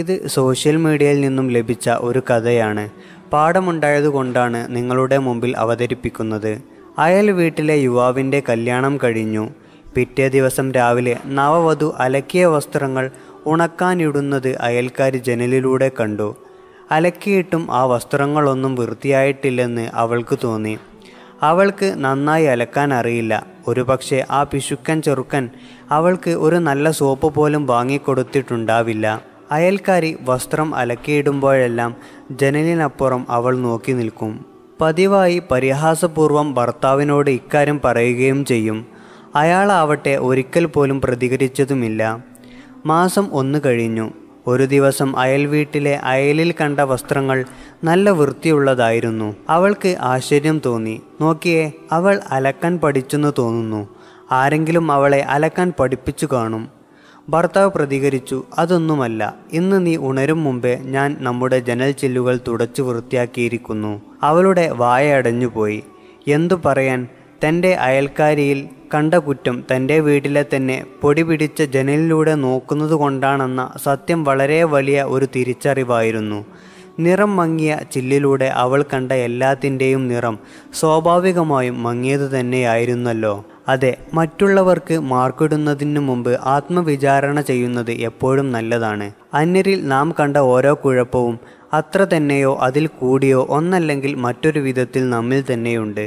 ഇത് സോഷ്യൽ മീഡിയയിൽ നിന്നും ലഭിച്ച ഒരു കഥയാണ് പാഠമുണ്ടായതുകൊണ്ടാണ് നിങ്ങളുടെ മുമ്പിൽ അവതരിപ്പിക്കുന്നത് അയൽ വീട്ടിലെ യുവാവിൻ്റെ കല്യാണം കഴിഞ്ഞു പിറ്റേ ദിവസം രാവിലെ നവവധു അലക്കിയ വസ്ത്രങ്ങൾ ഉണക്കാനിടുന്നത് അയൽക്കാർ ജനലിലൂടെ കണ്ടു അലക്കിയിട്ടും ആ വസ്ത്രങ്ങളൊന്നും വൃത്തിയായിട്ടില്ലെന്ന് അവൾക്ക് തോന്നി അവൾക്ക് നന്നായി അലക്കാൻ അറിയില്ല ഒരുപക്ഷെ ആ പിശുക്കൻ ചെറുക്കൻ അവൾക്ക് ഒരു നല്ല സോപ്പ് പോലും വാങ്ങിക്കൊടുത്തിട്ടുണ്ടാവില്ല അയൽക്കാരി വസ്ത്രം അലക്കിയിടുമ്പോഴെല്ലാം ജനലിനപ്പുറം അവൾ നോക്കി നിൽക്കും പതിവായി പരിഹാസപൂർവം ഭർത്താവിനോട് ഇക്കാര്യം പറയുകയും ചെയ്യും അയാളാവട്ടെ ഒരിക്കൽ പോലും പ്രതികരിച്ചതുമില്ല മാസം ഒന്ന് കഴിഞ്ഞു ഒരു ദിവസം അയൽ വീട്ടിലെ അയലിൽ കണ്ട വസ്ത്രങ്ങൾ നല്ല വൃത്തിയുള്ളതായിരുന്നു അവൾക്ക് ആശ്ചര്യം തോന്നി നോക്കിയേ അവൾ അലക്കാൻ പഠിച്ചെന്ന് തോന്നുന്നു ആരെങ്കിലും അവളെ അലക്കാൻ പഠിപ്പിച്ചു കാണും ഭർത്താവ് പ്രതികരിച്ചു അതൊന്നുമല്ല ഇന്ന് നീ ഉണരും മുമ്പേ ഞാൻ നമ്മുടെ ജനൽ ചില്ലുകൾ തുടച്ചു വൃത്തിയാക്കിയിരിക്കുന്നു അവളുടെ വായ അടഞ്ഞുപോയി എന്തു പറയാൻ തൻ്റെ അയൽക്കാരിയിൽ കണ്ട കുറ്റം തൻ്റെ വീട്ടിലെ തന്നെ പൊടി പിടിച്ച ജനലിലൂടെ നോക്കുന്നതുകൊണ്ടാണെന്ന സത്യം വളരെ വലിയ ഒരു തിരിച്ചറിവായിരുന്നു നിറം മങ്ങിയ ചില്ലിലൂടെ അവൾ കണ്ട എല്ലാത്തിൻ്റെയും നിറം സ്വാഭാവികമായും മങ്ങിയത് തന്നെയായിരുന്നല്ലോ അതെ മറ്റുള്ളവർക്ക് മാർക്കിടുന്നതിന് മുമ്പ് ആത്മവിചാരണ ചെയ്യുന്നത് എപ്പോഴും നല്ലതാണ് അന്യരിൽ നാം കണ്ട ഓരോ കുഴപ്പവും അത്ര തന്നെയോ അതിൽ കൂടിയോ ഒന്നല്ലെങ്കിൽ മറ്റൊരു വിധത്തിൽ നമ്മിൽ തന്നെയുണ്ട്